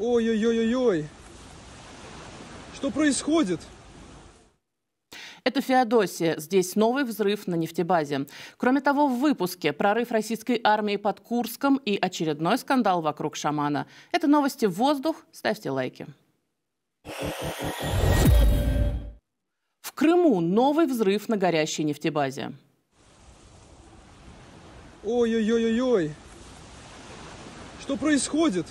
Ой-ой-ой-ой-ой. Что происходит? Это Феодосия. Здесь новый взрыв на нефтебазе. Кроме того, в выпуске прорыв российской армии под Курском и очередной скандал вокруг шамана. Это новости в воздух. Ставьте лайки. В Крыму новый взрыв на горящей нефтебазе. Ой-ой-ой-ой-ой. Что происходит?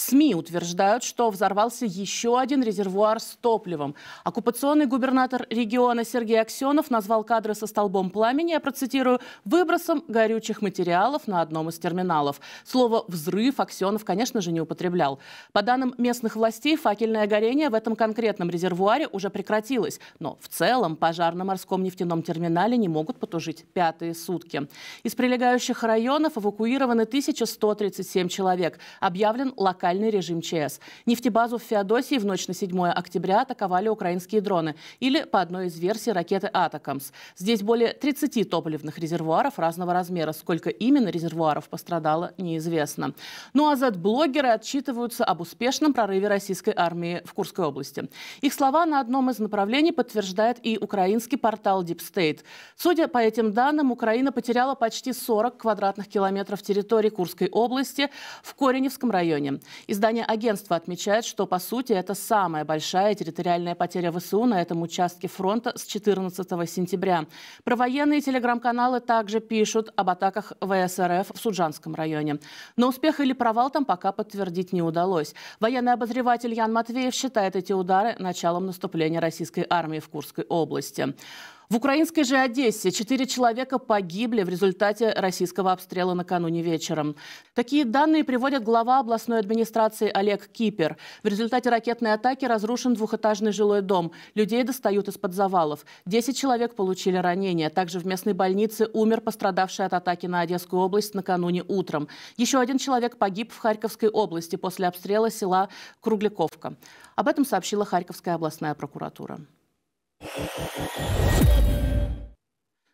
СМИ утверждают, что взорвался еще один резервуар с топливом. Оккупационный губернатор региона Сергей Аксенов назвал кадры со столбом пламени, я процитирую, «выбросом горючих материалов на одном из терминалов». Слово «взрыв» Аксенов, конечно же, не употреблял. По данным местных властей, факельное горение в этом конкретном резервуаре уже прекратилось. Но в целом пожар на морском нефтяном терминале не могут потужить пятые сутки. Из прилегающих районов эвакуированы 1137 человек. Объявлен локальный локальный режим ЧС. Нефтебазу в Феодосии в ночь на 7 октября атаковали украинские дроны или, по одной из версий, ракеты «Атакамс». Здесь более 30 топливных резервуаров разного размера. Сколько именно резервуаров пострадало, неизвестно. Ну а Z-блогеры отчитываются об успешном прорыве российской армии в Курской области. Их слова на одном из направлений подтверждает и украинский портал Deep State. Судя по этим данным, Украина потеряла почти 40 квадратных километров территории Курской области в Кореневском районе. Издание агентства отмечает, что, по сути, это самая большая территориальная потеря ВСУ на этом участке фронта с 14 сентября. Про телеграм-каналы также пишут об атаках ВСРФ в Суджанском районе. Но успех или провал там пока подтвердить не удалось. Военный обозреватель Ян Матвеев считает эти удары началом наступления российской армии в Курской области. В украинской же Одессе четыре человека погибли в результате российского обстрела накануне вечером. Такие данные приводит глава областной администрации Олег Кипер. В результате ракетной атаки разрушен двухэтажный жилой дом. Людей достают из-под завалов. Десять человек получили ранения. Также в местной больнице умер пострадавший от атаки на Одесскую область накануне утром. Еще один человек погиб в Харьковской области после обстрела села Кругликовка. Об этом сообщила Харьковская областная прокуратура. Música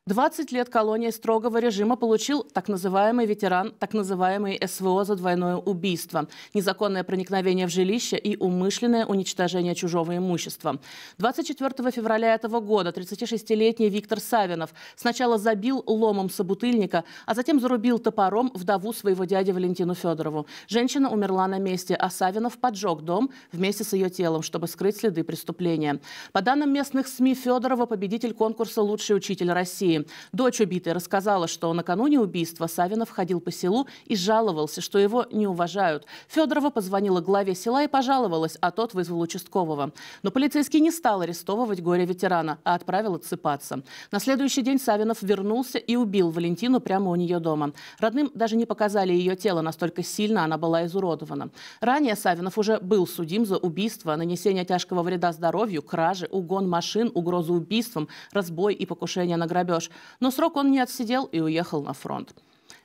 20 лет колонии строгого режима получил так называемый ветеран, так называемый СВО за двойное убийство, незаконное проникновение в жилище и умышленное уничтожение чужого имущества. 24 февраля этого года 36-летний Виктор Савинов сначала забил ломом собутыльника, а затем зарубил топором вдову своего дяди Валентину Федорову. Женщина умерла на месте, а Савинов поджег дом вместе с ее телом, чтобы скрыть следы преступления. По данным местных СМИ, Федорова победитель конкурса «Лучший учитель России». Москвы. Дочь убитой рассказала, что накануне убийства Савинов ходил по селу и жаловался, что его не уважают. Федорова позвонила главе села и пожаловалась, а тот вызвал участкового. Но полицейский не стал арестовывать горе-ветерана, а отправил отсыпаться. На следующий день Савинов вернулся и убил Валентину прямо у нее дома. Родным даже не показали ее тело, настолько сильно она была изуродована. Ранее Савинов уже был судим за убийство, нанесение тяжкого вреда здоровью, кражи, угон машин, угрозу убийством, разбой и покушение на грабеж молодежь, но срок он не отсидел и уехал на фронт.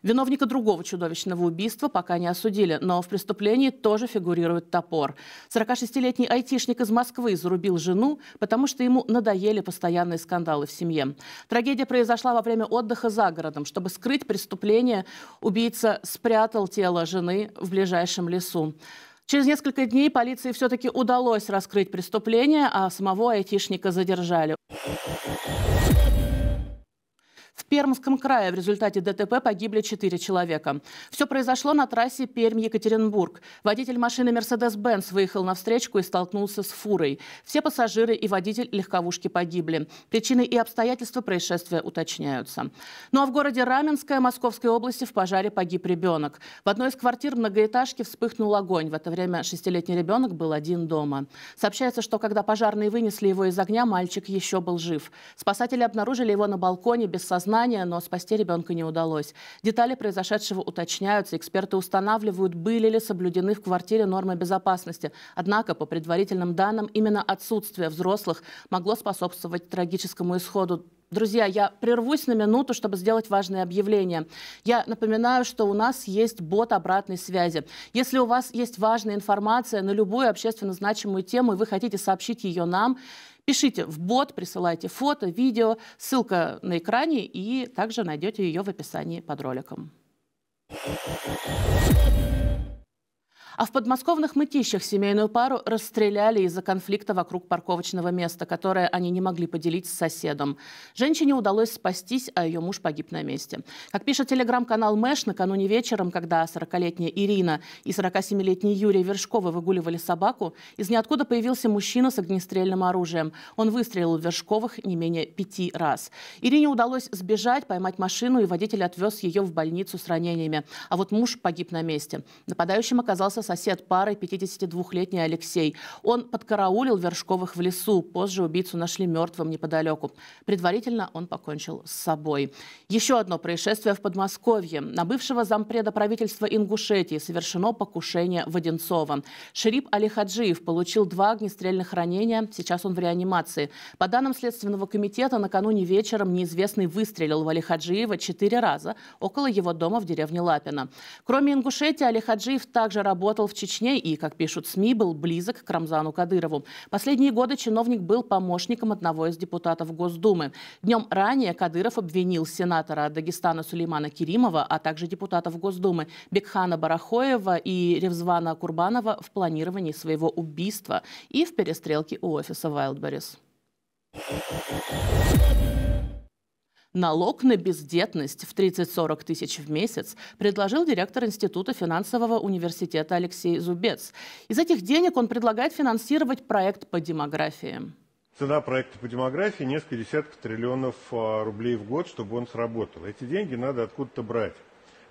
Виновника другого чудовищного убийства пока не осудили, но в преступлении тоже фигурирует топор. 46-летний айтишник из Москвы зарубил жену, потому что ему надоели постоянные скандалы в семье. Трагедия произошла во время отдыха за городом. Чтобы скрыть преступление, убийца спрятал тело жены в ближайшем лесу. Через несколько дней полиции все-таки удалось раскрыть преступление, а самого айтишника задержали. В Пермском крае в результате ДТП погибли 4 человека. Все произошло на трассе Пермь-Екатеринбург. Водитель машины Mercedes-Benz выехал на встречку и столкнулся с фурой. Все пассажиры и водитель легковушки погибли. Причины и обстоятельства происшествия уточняются. Ну а в городе Раменское Московской области в пожаре погиб ребенок. В одной из квартир многоэтажки вспыхнул огонь. В это время шестилетний ребенок был один дома. Сообщается, что когда пожарные вынесли его из огня, мальчик еще был жив. Спасатели обнаружили его на балконе без сознания сознания, но спасти ребенка не удалось. Детали произошедшего уточняются. Эксперты устанавливают, были ли соблюдены в квартире нормы безопасности. Однако, по предварительным данным, именно отсутствие взрослых могло способствовать трагическому исходу Друзья, я прервусь на минуту, чтобы сделать важное объявление. Я напоминаю, что у нас есть бот обратной связи. Если у вас есть важная информация на любую общественно значимую тему, и вы хотите сообщить ее нам, Пишите в бот, присылайте фото, видео, ссылка на экране и также найдете ее в описании под роликом. Thank you. А в подмосковных мытищах семейную пару расстреляли из-за конфликта вокруг парковочного места, которое они не могли поделить с соседом. Женщине удалось спастись, а ее муж погиб на месте. Как пишет телеграм-канал Мэш, накануне вечером, когда 40-летняя Ирина и 47-летний Юрий Вершковы выгуливали собаку, из ниоткуда появился мужчина с огнестрельным оружием. Он выстрелил в Вершковых не менее пяти раз. Ирине удалось сбежать, поймать машину, и водитель отвез ее в больницу с ранениями. А вот муж погиб на месте. Нападающим оказался сосед пары 52-летний Алексей. Он подкараулил Вершковых в лесу. Позже убийцу нашли мертвым неподалеку. Предварительно он покончил с собой. Еще одно происшествие в Подмосковье. На бывшего зампреда правительства Ингушетии совершено покушение в Одинцово. Ширип Алихаджиев получил два огнестрельных ранения. Сейчас он в реанимации. По данным Следственного комитета, накануне вечером неизвестный выстрелил в Алихаджиева четыре раза около его дома в деревне Лапина. Кроме Ингушетии, Алихаджиев также работал работал в Чечне и, как пишут СМИ, был близок к Рамзану Кадырову. Последние годы чиновник был помощником одного из депутатов Госдумы. Днем ранее Кадыров обвинил сенатора Дагестана Сулеймана Керимова, а также депутатов Госдумы Бекхана Барахоева и Ревзвана Курбанова в планировании своего убийства и в перестрелке у офиса Wildberries. Налог на бездетность в 30-40 тысяч в месяц предложил директор Института финансового университета Алексей Зубец. Из этих денег он предлагает финансировать проект по демографии. Цена проекта по демографии несколько десятков триллионов а, рублей в год, чтобы он сработал. Эти деньги надо откуда-то брать.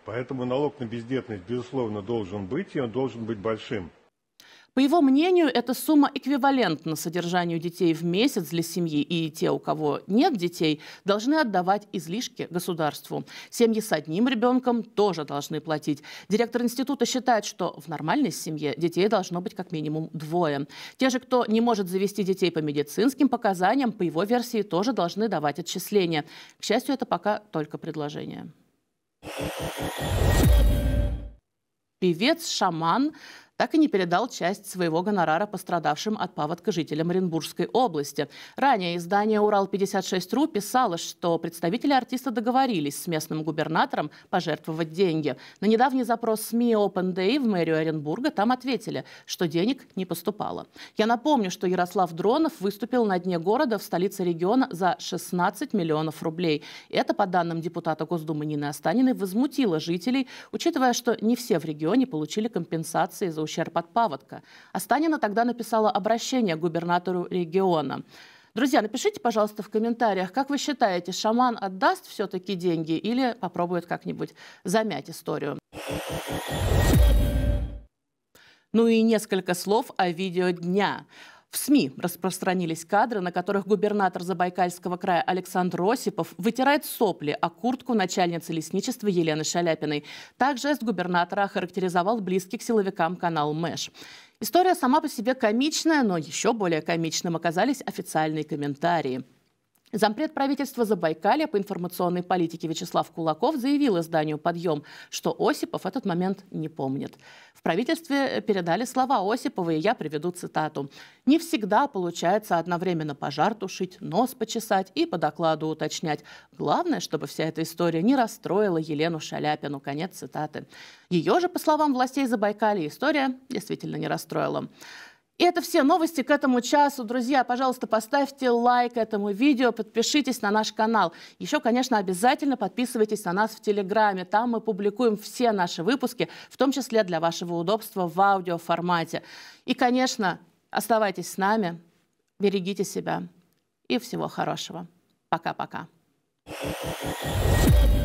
Поэтому налог на бездетность, безусловно, должен быть, и он должен быть большим. По его мнению, эта сумма эквивалентна содержанию детей в месяц для семьи, и те, у кого нет детей, должны отдавать излишки государству. Семьи с одним ребенком тоже должны платить. Директор института считает, что в нормальной семье детей должно быть как минимум двое. Те же, кто не может завести детей по медицинским показаниям, по его версии, тоже должны давать отчисления. К счастью, это пока только предложение. Певец-шаман так и не передал часть своего гонорара пострадавшим от паводка жителям Оренбургской области. Ранее издание «Урал-56.ру» писало, что представители артиста договорились с местным губернатором пожертвовать деньги. На недавний запрос СМИ Open Day в мэрию Оренбурга там ответили, что денег не поступало. Я напомню, что Ярослав Дронов выступил на дне города в столице региона за 16 миллионов рублей. Это, по данным депутата Госдумы Нины Останиной, возмутило жителей, учитывая, что не все в регионе получили компенсации за ущерб ущерб от паводка. Астанина тогда написала обращение губернатору региона. Друзья, напишите, пожалуйста, в комментариях, как вы считаете, шаман отдаст все-таки деньги или попробует как-нибудь замять историю? Ну и несколько слов о видео дня. В СМИ распространились кадры, на которых губернатор Забайкальского края Александр Осипов вытирает сопли о а куртку начальницы лесничества Елены Шаляпиной. также жест губернатора охарактеризовал близких силовикам канал «Мэш». История сама по себе комичная, но еще более комичным оказались официальные комментарии. Зампред правительства Забайкалия по информационной политике Вячеслав Кулаков заявил изданию «Подъем», что Осипов этот момент не помнит. В правительстве э, передали слова Осипова, и я приведу цитату. «Не всегда получается одновременно пожар тушить, нос почесать и по докладу уточнять. Главное, чтобы вся эта история не расстроила Елену Шаляпину». Конец цитаты. Ее же, по словам властей Забайкалия, история действительно не расстроила. И это все новости к этому часу. Друзья, пожалуйста, поставьте лайк этому видео, подпишитесь на наш канал. Еще, конечно, обязательно подписывайтесь на нас в Телеграме. Там мы публикуем все наши выпуски, в том числе для вашего удобства в аудиоформате. И, конечно, оставайтесь с нами, берегите себя и всего хорошего. Пока-пока. Thank you.